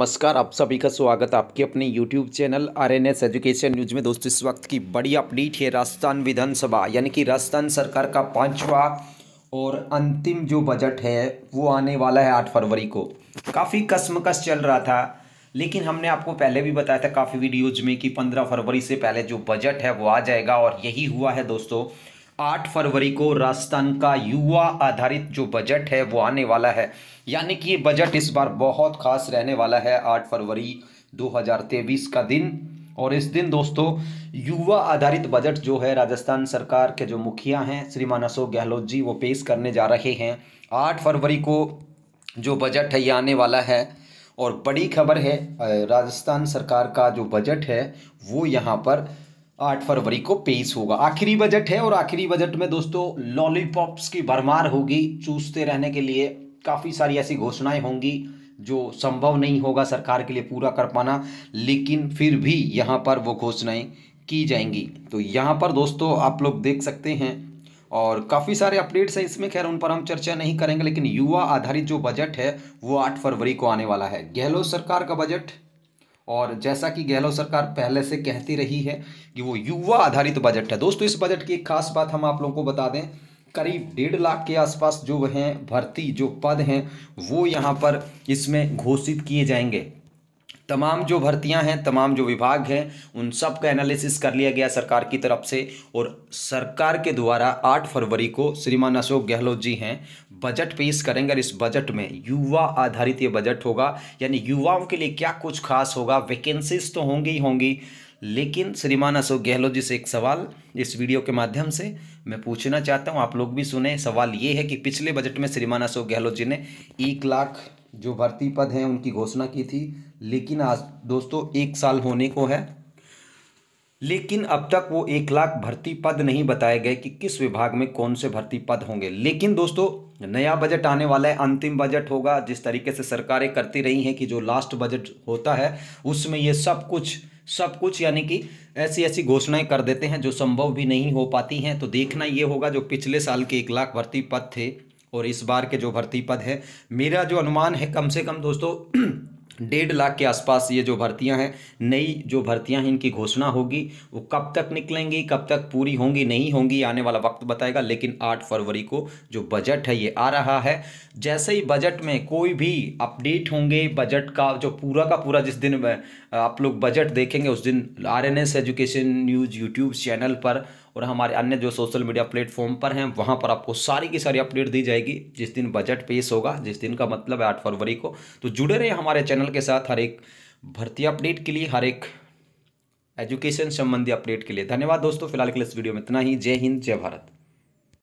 नमस्कार आप सभी का स्वागत है आपके अपने YouTube channel R N S education news में दोस्तों इस वक्त की बड़ी अपडेट है राजस्थान विधानसभा यानी कि राजस्थान सरकार का पांचवा और अंतिम जो बजट है वो आने वाला है आठ फरवरी को काफ़ी कसमकस चल रहा था लेकिन हमने आपको पहले भी बताया था काफ़ी वीडियोज में कि पंद्रह फरवरी से पहले जो बजट है वो आ जाएगा और यही हुआ है दोस्तों आठ फरवरी को राजस्थान का युवा आधारित जो बजट है वो आने वाला है यानी कि ये बजट इस बार बहुत खास रहने वाला है आठ फरवरी 2023 का दिन और इस दिन दोस्तों युवा आधारित बजट जो है राजस्थान सरकार के जो मुखिया हैं श्रीमान अशोक गहलोत जी वो पेश करने जा रहे हैं आठ फरवरी को जो बजट है ये आने वाला है और बड़ी खबर है राजस्थान सरकार का जो बजट है वो यहाँ पर आठ फरवरी को पेश होगा आखिरी बजट है और आखिरी बजट में दोस्तों लॉलीपॉप्स की भरमार होगी चूसते रहने के लिए काफ़ी सारी ऐसी घोषणाएं होंगी जो संभव नहीं होगा सरकार के लिए पूरा कर पाना लेकिन फिर भी यहाँ पर वो घोषणाएं की जाएंगी तो यहाँ पर दोस्तों आप लोग देख सकते हैं और काफ़ी सारे अपडेट्स हैं इसमें खैर उन पर हम चर्चा नहीं करेंगे लेकिन युवा आधारित जो बजट है वो आठ फरवरी को आने वाला है गहलोत सरकार का बजट और जैसा कि गहलोत सरकार पहले से कहती रही है कि वो युवा आधारित तो बजट है दोस्तों इस बजट की एक खास बात हम आप लोगों को बता दें करीब डेढ़ लाख के आसपास जो हैं भर्ती जो पद हैं वो यहाँ पर इसमें घोषित किए जाएंगे तमाम जो भर्तियां हैं तमाम जो विभाग हैं उन सब का एनालिसिस कर लिया गया सरकार की तरफ से और सरकार के द्वारा 8 फरवरी को श्रीमान अशोक गहलोत जी हैं बजट पेश करेंगे इस बजट में युवा आधारित ये बजट होगा यानी युवाओं के लिए क्या कुछ खास होगा वैकेंसीज तो होंगी ही होंगी लेकिन श्रीमान अशोक गहलोत जी से एक सवाल इस वीडियो के माध्यम से मैं पूछना चाहता हूँ आप लोग भी सुने सवाल ये है कि पिछले बजट में श्रीमान अशोक गहलोत जी ने एक लाख जो भर्ती पद हैं उनकी घोषणा की थी लेकिन आज दोस्तों एक साल होने को है लेकिन अब तक वो एक लाख भर्ती पद नहीं बताए गए कि किस विभाग में कौन से भर्ती पद होंगे लेकिन दोस्तों नया बजट आने वाला है अंतिम बजट होगा जिस तरीके से सरकारें करती रही हैं कि जो लास्ट बजट होता है उसमें ये सब कुछ सब कुछ यानी कि ऐसी ऐसी घोषणाएं कर देते हैं जो संभव भी नहीं हो पाती हैं तो देखना ये होगा जो पिछले साल के एक लाख भर्ती पद थे और इस बार के जो भर्ती पद है मेरा जो अनुमान है कम से कम दोस्तों डेढ़ लाख के आसपास ये जो भर्तियां हैं नई जो भर्तियां हैं इनकी घोषणा होगी वो कब तक निकलेंगी कब तक पूरी होंगी नहीं होंगी आने वाला वक्त बताएगा लेकिन आठ फरवरी को जो बजट है ये आ रहा है जैसे ही बजट में कोई भी अपडेट होंगे बजट का जो पूरा का पूरा जिस दिन आप लोग बजट देखेंगे उस दिन R N S education news YouTube channel पर और हमारे अन्य जो सोशल मीडिया प्लेटफॉर्म पर हैं वहाँ पर आपको सारी की सारी अपडेट दी जाएगी जिस दिन बजट पेश होगा जिस दिन का मतलब है आठ फरवरी को तो जुड़े रहे हमारे चैनल के साथ हर एक भर्ती अपडेट के लिए हर एक एजुकेशन संबंधी अपडेट के लिए धन्यवाद दोस्तों फिलहाल के लिए इस वीडियो में इतना ही जय हिंद जय भारत